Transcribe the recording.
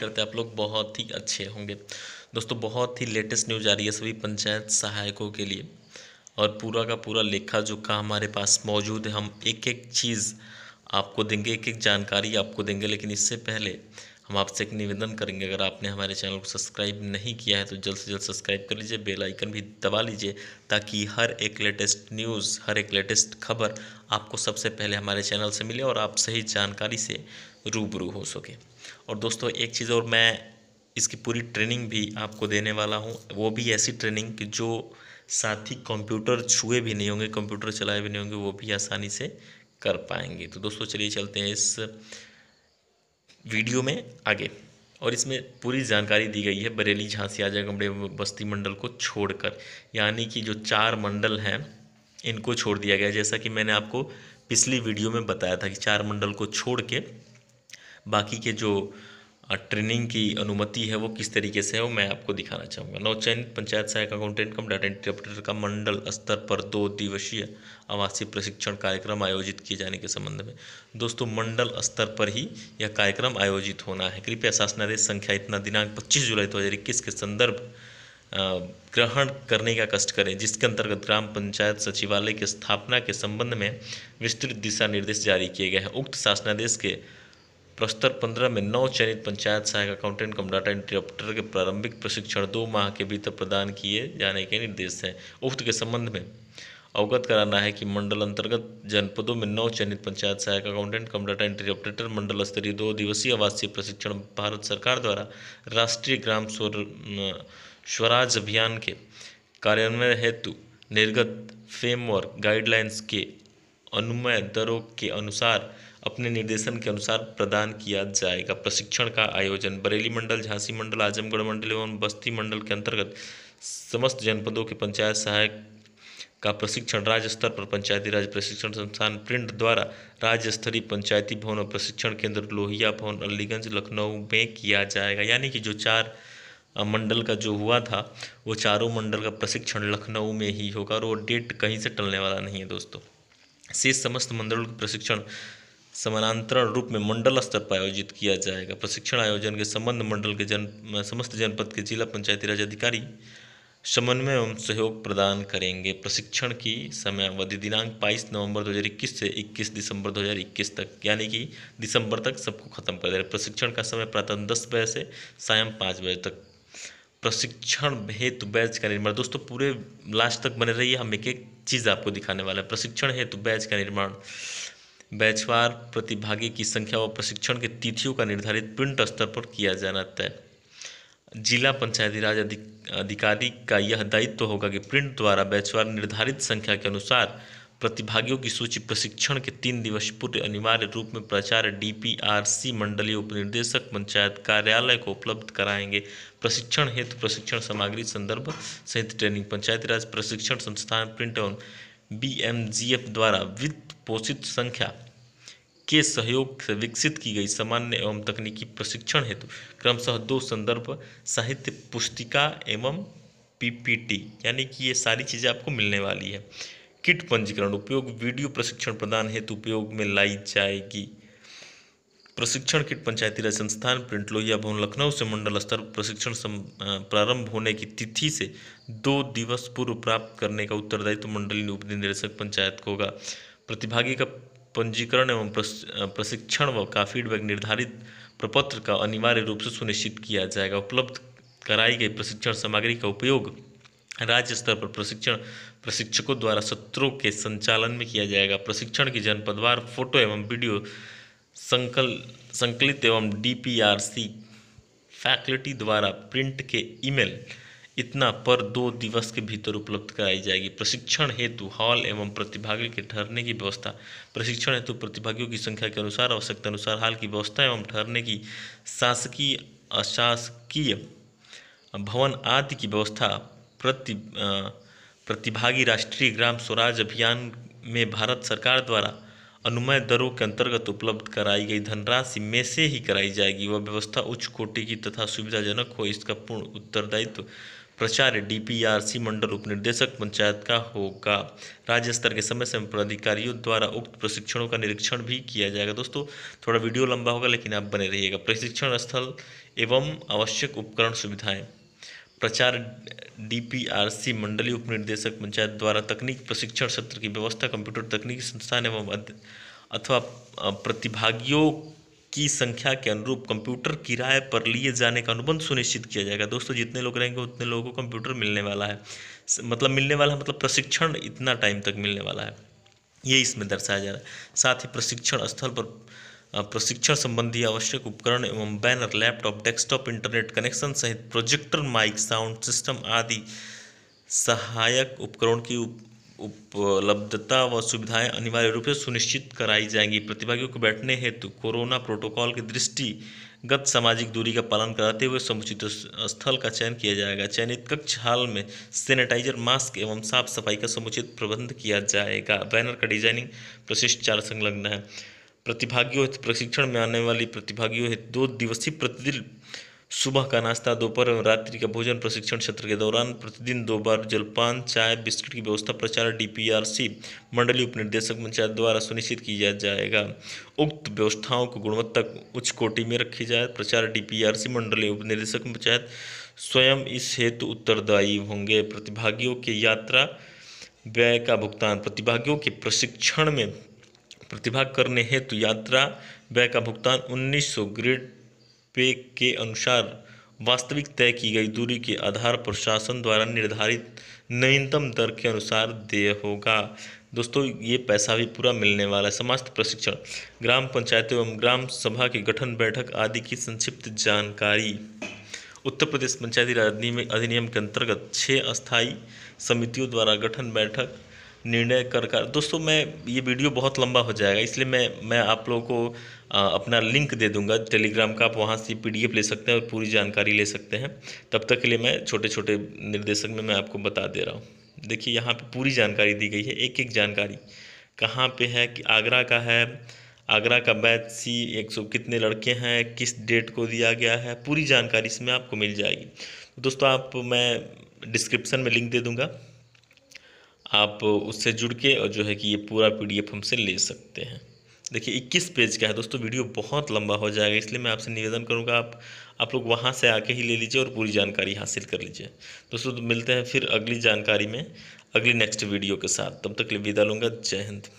करते आप लोग बहुत ही अच्छे होंगे दोस्तों बहुत ही लेटेस्ट न्यूज आ रही है सभी पंचायत सहायकों के लिए और पूरा का पूरा लेखा जो का हमारे पास मौजूद है हम एक एक चीज़ आपको देंगे एक एक जानकारी आपको देंगे लेकिन इससे पहले हम आपसे एक निवेदन करेंगे अगर आपने हमारे चैनल को सब्सक्राइब नहीं किया है तो जल्द से जल्द सब्सक्राइब कर लीजिए बेल आइकन भी दबा लीजिए ताकि हर एक लेटेस्ट न्यूज़ हर एक लेटेस्ट खबर आपको सबसे पहले हमारे चैनल से मिले और आप सही जानकारी से रूबरू हो सके और दोस्तों एक चीज़ और मैं इसकी पूरी ट्रेनिंग भी आपको देने वाला हूँ वो भी ऐसी ट्रेनिंग कि जो साथी कंप्यूटर छुए भी नहीं होंगे कंप्यूटर चलाए भी नहीं होंगे वो भी आसानी से कर पाएंगे तो दोस्तों चलिए चलते हैं इस वीडियो में आगे और इसमें पूरी जानकारी दी गई है बरेली झांसी आजागमड़े बस्ती मंडल को छोड़कर यानी कि जो चार मंडल हैं इनको छोड़ दिया गया जैसा कि मैंने आपको पिछली वीडियो में बताया था कि चार मंडल को छोड़ के बाकी के जो ट्रेनिंग की अनुमति है वो किस तरीके से है वो मैं आपको दिखाना चाहूँगा नवचयनित पंचायत सहायक अकाउंटेंट कम डाटा इंटरप्रेटर का मंडल स्तर पर दो दिवसीय आवासीय प्रशिक्षण कार्यक्रम आयोजित किए जाने के संबंध में दोस्तों मंडल स्तर पर ही यह कार्यक्रम आयोजित होना है कृपया शासनादेश संख्या इतना दिनांक पच्चीस जुलाई दो के संदर्भ ग्रहण करने का कष्ट करें जिसके अंतर्गत ग्राम पंचायत सचिवालय की स्थापना के संबंध में विस्तृत दिशा निर्देश जारी किए गए हैं उक्त शासनादेश के प्रस्तर पंद्रह में नौ चयनित पंचायत सहायक अकाउंटेंट कम डाटा ऑपरेटर के प्रारंभिक प्रशिक्षण दो माह के भीतर प्रदान किए जाने के निर्देश हैं उक्त के संबंध में अवगत कराना है कि मंडल अंतर्गत जनपदों में नौ चयनित पंचायत सहायक accountant cum data entry operator मंडल स्तरीय दो दिवसीय आवासीय प्रशिक्षण भारत सरकार द्वारा राष्ट्रीय ग्राम स्वराज अभियान के कार्यान्वयन हेतु निर्गत फ्रेमवर्क गाइडलाइंस के अनुमय दरों के अनुसार अपने निर्देशन के अनुसार प्रदान किया जाएगा प्रशिक्षण का आयोजन बरेली मंडल झांसी मंडल आजमगढ़ मंडल एवं बस्ती मंडल के अंतर्गत समस्त जनपदों के पंचायत सहायक का प्रशिक्षण राज्य स्तर पर पंचायती राज प्रशिक्षण संस्थान प्रिंट द्वारा राज्य स्तरीय पंचायती भवन और प्रशिक्षण केंद्र लोहिया भवन अलीगंज लखनऊ में किया जाएगा यानी कि जो चार मंडल का जो हुआ था वो चारों मंडल का प्रशिक्षण लखनऊ में ही होगा और वो डेट कहीं से टलने वाला नहीं है दोस्तों शेष समस्त मंडलों के प्रशिक्षण समानांतर रूप में मंडल स्तर पर आयोजित किया जाएगा प्रशिक्षण आयोजन के संबंध मंडल के जन समस्त जनपद के जिला पंचायती राज अधिकारी समन्वय एवं सहयोग प्रदान करेंगे प्रशिक्षण की समयावधि दिनांक 22 नवंबर 2021 से 21 दिसंबर 2021 तक यानी कि दिसंबर तक सबको खत्म कर दे रहे प्रशिक्षण का समय प्रातः दस बजे से सायं पाँच बजे तक प्रशिक्षण हेतु बैच का निर्माण दोस्तों पूरे लास्ट तक बने रहिए हम एक एक चीज़ आपको दिखाने वाले हैं प्रशिक्षण हेतु बैच का निर्माण बैचवार प्रतिभागी की संख्या व प्रशिक्षण के तिथियों का निर्धारित प्रिंट स्तर पर किया जाना तय जिला पंचायती राज अधिकारी का यह दायित्व तो होगा कि प्रिंट द्वारा बैचवार निर्धारित संख्या के अनुसार प्रतिभागियों की सूची प्रशिक्षण के तीन दिवस पूर्व अनिवार्य रूप में प्राचार्य डीपीआरसी मंडलीय उपनिदेशक पंचायत कार्यालय को उपलब्ध कराएंगे प्रशिक्षण हेतु प्रशिक्षण सामग्री संदर्भ सहित ट्रेनिंग पंचायती राज प्रशिक्षण संस्थान प्रिंट ऑन बी द्वारा वित्त पोषित संख्या के सहयोग से विकसित की गई सामान्य एवं तकनीकी प्रशिक्षण हेतु क्रमशः दो संदर्भ साहित्य पुस्तिका एवं पीपीटी यानी कि ये सारी चीज़ें आपको मिलने वाली है किट पंजीकरण उपयोग वीडियो प्रशिक्षण प्रदान हेतु उपयोग में लाई जाएगी प्रशिक्षण किट पंचायती राज संस्थान प्रिंट लोहिया भवन लखनऊ से मंडल स्तर प्रशिक्षण प्रारंभ होने की तिथि से दो दिवस पूर्व प्राप्त करने का उत्तरदायित्व मंडलीय उप निदेशक पंचायत को होगा प्रतिभागी का पंजीकरण एवं प्रशिक्षण व का फीडबैक निर्धारित प्रपत्र का अनिवार्य रूप से सुनिश्चित किया जाएगा उपलब्ध कराई गई प्रशिक्षण सामग्री का उपयोग राज्य स्तर पर प्रशिक्षण प्रशिक्षकों द्वारा सत्रों के संचालन में किया जाएगा प्रशिक्षण की जनपदवार फोटो एवं वीडियो संकल संकलित एवं डीपीआरसी फैकल्टी द्वारा प्रिंट के ईमेल इतना पर दो दिवस के भीतर उपलब्ध कराई जाएगी प्रशिक्षण हेतु हॉल एवं प्रतिभागी के ठहरने की व्यवस्था प्रशिक्षण हेतु प्रतिभागियों की संख्या के अनुसार आवश्यकता अनुसार हाल की व्यवस्था एवं ठहरने की शासकीय अशासकीय भवन आदि की व्यवस्था प्रति प्रतिभागी राष्ट्रीय ग्राम स्वराज अभियान में भारत सरकार द्वारा अनुमय दरों के अंतर्गत उपलब्ध कराई गई धनराशि में से ही कराई जाएगी वह व्यवस्था उच्च कोटि की तथा सुविधाजनक हो इसका पूर्ण उत्तरदायित्व प्रचार डीपीआरसी मंडल उपनिदेशक पंचायत का होगा राज्य स्तर के समय समय पदाधिकारियों द्वारा उक्त प्रशिक्षणों का निरीक्षण भी किया जाएगा दोस्तों थोड़ा वीडियो लंबा होगा लेकिन आप बने रहिएगा प्रशिक्षण स्थल एवं आवश्यक उपकरण सुविधाएं प्रचार डीपीआरसी मंडली निर्देशक पंचायत द्वारा तकनीक प्रशिक्षण सत्र की व्यवस्था कंप्यूटर तकनीकी संस्थान एवं अथवा प्रतिभागियों की संख्या के अनुरूप कंप्यूटर किराए पर लिए जाने का अनुबंध सुनिश्चित किया जाएगा दोस्तों जितने लोग रहेंगे उतने लोगों को कंप्यूटर मिलने वाला है मतलब मिलने वाला मतलब प्रशिक्षण इतना टाइम तक मिलने वाला है ये इसमें दर्शाया जा रहा है साथ ही प्रशिक्षण स्थल पर प्रशिक्षण संबंधी आवश्यक उपकरण एवं banner laptop desktop internet connection सहित प्रोजेक्टर माइक साउंड सिस्टम आदि सहायक उपकरण की उप, उपलब्धता व सुविधाएं अनिवार्य रूप से सुनिश्चित कराई जाएंगी प्रतिभागियों को बैठने हेतु कोरोना प्रोटोकॉल की दृष्टिगत सामाजिक दूरी का पालन कराते हुए समुचित स्थल का चयन किया जाएगा चयनित कक्ष हाल में सैनिटाइजर मास्क एवं साफ सफाई का समुचित प्रबंध किया जाएगा बैनर का डिजाइनिंग प्रशिष्टाचार संलग्न है प्रतिभागियों हित प्रशिक्षण में आने वाली प्रतिभागियों हित दो दिवसीय प्रतिदिन सुबह का नाश्ता दोपहर एवं रात्रि का भोजन प्रशिक्षण सत्र के दौरान प्रतिदिन दो बार जलपान चाय बिस्किट की व्यवस्था प्रचार डीपीआरसी मंडलीय उपनिदेशक पंचायत द्वारा सुनिश्चित किया जाएगा उक्त व्यवस्थाओं को गुणवत्ता उच्च कोटि में रखी जाए प्रचार डीपीआरसी मंडलीय निर्देशक पंचायत स्वयं इस हेतु उत्तरदायी होंगे प्रतिभागियों के यात्रा व्यय का भुगतान प्रतिभागियों के प्रशिक्षण में प्रतिभाग करने हेतु यात्रा व्यय का भुगतान उन्नीस सौ ग्रेड पे के अनुसार वास्तविक तय की गई दूरी के आधार पर शासन द्वारा निर्धारित नवीनतम दर के अनुसार देय होगा दोस्तों ये पैसा भी पूरा मिलने वाला है समस्त प्रशिक्षण ग्राम पंचायत एवं ग्राम सभा के गठन बैठक आदि की संक्षिप्त जानकारी उत्तर प्रदेश पंचायती राज अधिनियम के अंतर्गत छः अस्थायी समितियों द्वारा गठन बैठक निर्णय कर कर दोस्तों मैं ये वीडियो बहुत लंबा हो जाएगा इसलिए मैं मैं आप लोगों को आ, अपना लिंक दे दूंगा टेलीग्राम का आप वहाँ से पीडीएफ ले सकते हैं और पूरी जानकारी ले सकते हैं तब तक के लिए मैं छोटे छोटे निर्देशक में मैं आपको बता दे रहा हूँ देखिए यहाँ पर पूरी जानकारी दी गई है एक एक जानकारी कहाँ पर है कि आगरा का है आगरा का बैच सी एक सौ कितने लड़के हैं किस डेट को दिया गया है पूरी जानकारी इसमें आपको मिल जाएगी दोस्तों आप मैं डिस्क्रिप्शन में लिंक दे दूँगा आप उससे जुड़ के और जो है कि ये पूरा पीडीएफ हमसे ले सकते हैं देखिए 21 पेज का है दोस्तों वीडियो बहुत लंबा हो जाएगा इसलिए मैं आपसे निवेदन करूँगा आप आप लोग वहाँ से आके ही ले लीजिए और पूरी जानकारी हासिल कर लीजिए दोस्तों तो मिलते हैं फिर अगली जानकारी में अगली नेक्स्ट वीडियो के साथ तब तक विदा लूँगा जय हिंद